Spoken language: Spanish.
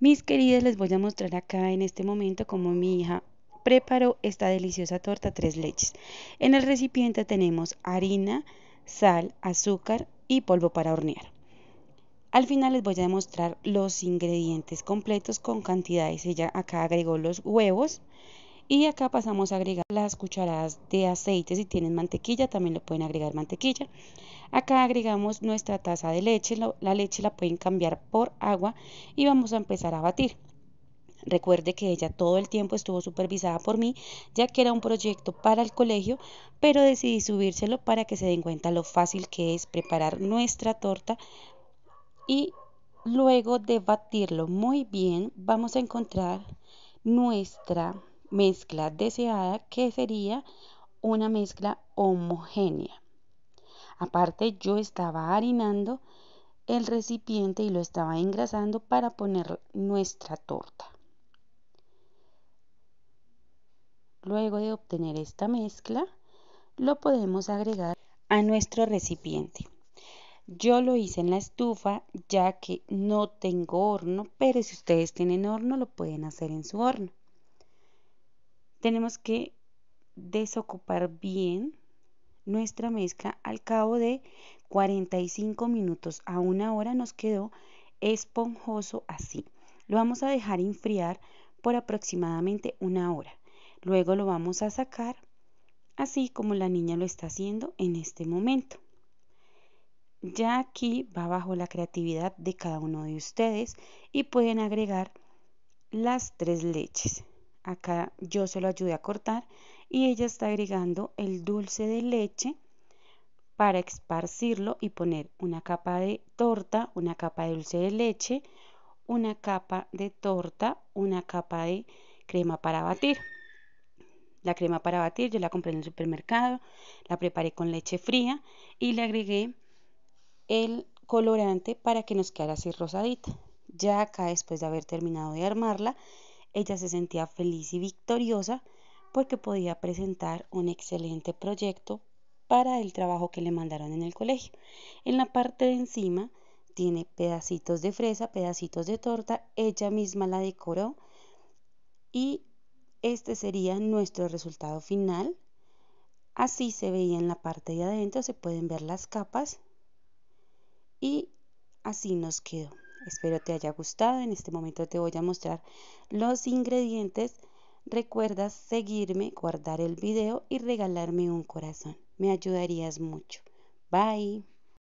Mis queridas, les voy a mostrar acá en este momento cómo mi hija preparó esta deliciosa torta tres leches. En el recipiente tenemos harina, sal, azúcar y polvo para hornear. Al final les voy a mostrar los ingredientes completos con cantidades. Ella acá agregó los huevos, y acá pasamos a agregar las cucharadas de aceite. Si tienen mantequilla, también le pueden agregar mantequilla. Acá agregamos nuestra taza de leche. La leche la pueden cambiar por agua y vamos a empezar a batir. Recuerde que ella todo el tiempo estuvo supervisada por mí, ya que era un proyecto para el colegio, pero decidí subírselo para que se den cuenta lo fácil que es preparar nuestra torta. Y luego de batirlo muy bien, vamos a encontrar nuestra mezcla deseada que sería una mezcla homogénea. Aparte yo estaba harinando el recipiente y lo estaba engrasando para poner nuestra torta. Luego de obtener esta mezcla, lo podemos agregar a nuestro recipiente. Yo lo hice en la estufa ya que no tengo horno, pero si ustedes tienen horno lo pueden hacer en su horno tenemos que desocupar bien nuestra mezcla al cabo de 45 minutos a una hora nos quedó esponjoso así lo vamos a dejar enfriar por aproximadamente una hora luego lo vamos a sacar así como la niña lo está haciendo en este momento ya aquí va bajo la creatividad de cada uno de ustedes y pueden agregar las tres leches Acá yo se lo ayude a cortar y ella está agregando el dulce de leche para esparcirlo y poner una capa de torta, una capa de dulce de leche, una capa de torta, una capa de crema para batir. La crema para batir yo la compré en el supermercado, la preparé con leche fría y le agregué el colorante para que nos quedara así rosadita. Ya acá después de haber terminado de armarla, ella se sentía feliz y victoriosa porque podía presentar un excelente proyecto para el trabajo que le mandaron en el colegio. En la parte de encima tiene pedacitos de fresa, pedacitos de torta, ella misma la decoró y este sería nuestro resultado final. Así se veía en la parte de adentro, se pueden ver las capas y así nos quedó. Espero te haya gustado. En este momento te voy a mostrar los ingredientes. Recuerda seguirme, guardar el video y regalarme un corazón. Me ayudarías mucho. Bye.